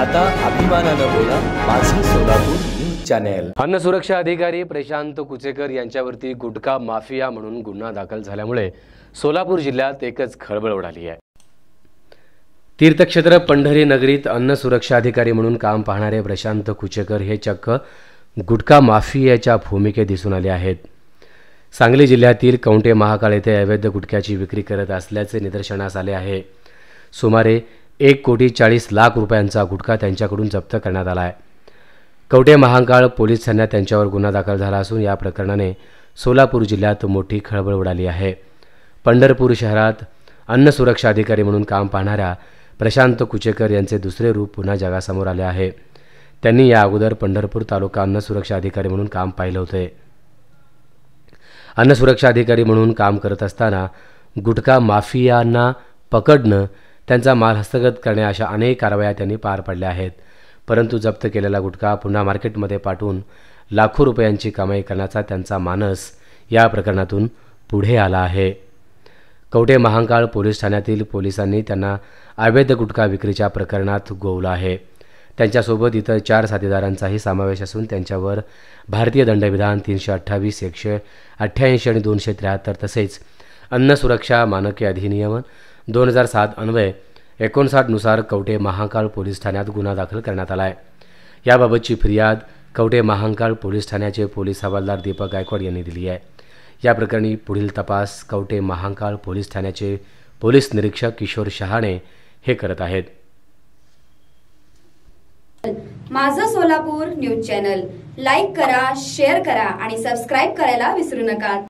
आता अभिमानानं बोला माझं सोलापूर चॅनेल अन्न सुरक्षा अधिकारी प्रशांत कुचेकर यांच्यावरती गुटखा माफिया म्हणून गुन्हा दाखल झाल्यामुळे सोलापूर जिल्ह्यात एकच खळबळ उडाली आहे तीर्थक्षेत्र पंढरी नगरीत अन्न सुरक्षा अधिकारी म्हणून काम पाहणारे प्रशांत कुचेकर हे चक्क गुटखा माफियाच्या भूमिकेत दिसून आले आहेत सांगली जिल्ह्यातील कवटे महाकाळ येथे अवैध गुटख्याची विक्री करत असल्याचे निदर्शनास आले आहे सुमारे एक कोटी चाळीस लाख रुपयांचा गुटखा त्यांच्याकडून जप्त करण्यात आला आहे कवटे महांकाळ पोलीस ठाण्यात त्यांच्यावर गुन्हा दाखल झाला असून या प्रकरणाने सोलापूर जिल्ह्यात मोठी खळबळ उडाली आहे पंढरपूर शहरात अन्न सुरक्षा अधिकारी म्हणून काम पाहणाऱ्या प्रशांत कुचेकर यांचे दुसरे रूप पुन्हा जगासमोर आले आहे त्यांनी या अगोदर पंढरपूर तालुका अन्न सुरक्षा अधिकारी म्हणून काम पाहिलं होते अन्न सुरक्षा अधिकारी म्हणून काम करत असताना गुटखा माफियांना पकडणं त्यांचा माल हस्तगत करणे अशा अनेक कारवाया त्यांनी पार पडल्या आहेत परंतु जप्त केलेला गुटखा पुन्हा मार्केटमध्ये पाठवून लाखो रुपयांची कमाई करण्याचा त्यांचा मानस या प्रकरणातून पुढे आला आहे कवटे महांकाळ पोलीस ठाण्यातील पोलिसांनी त्यांना अवैध गुटखा विक्रीच्या प्रकरणात गोवला आहे त्यांच्यासोबत इतर चार साथीदारांचाही समावेश असून त्यांच्यावर भारतीय दंडविधान तीनशे अठ्ठावीस एकशे अठ्ठ्याऐंशी आणि दोनशे त्र्याहत्तर तसेच अन्न सुरक्षा मानके अधिनियम दोन हजार सात एकोणसाठ एकोणसाठनुसार कवटे महांकाळ पोलीस ठाण्यात गुन्हा दाखल करण्यात आला आहे याबाबतची फिर्याद कवटे महांकाळ पोलीस ठाण्याचे पोलीस हवालदार दीपक गायकवाड यांनी दिली आहे या प्रकरणी पुढील तपास कवटे महांकाळ पोलीस ठाण्याचे पोलीस निरीक्षक किशोर शहाणे हे करत आहेत माझं सोलापूर न्यूज चॅनल लाईक करा शेअर करा आणि सबस्क्राईब करायला विसरू नका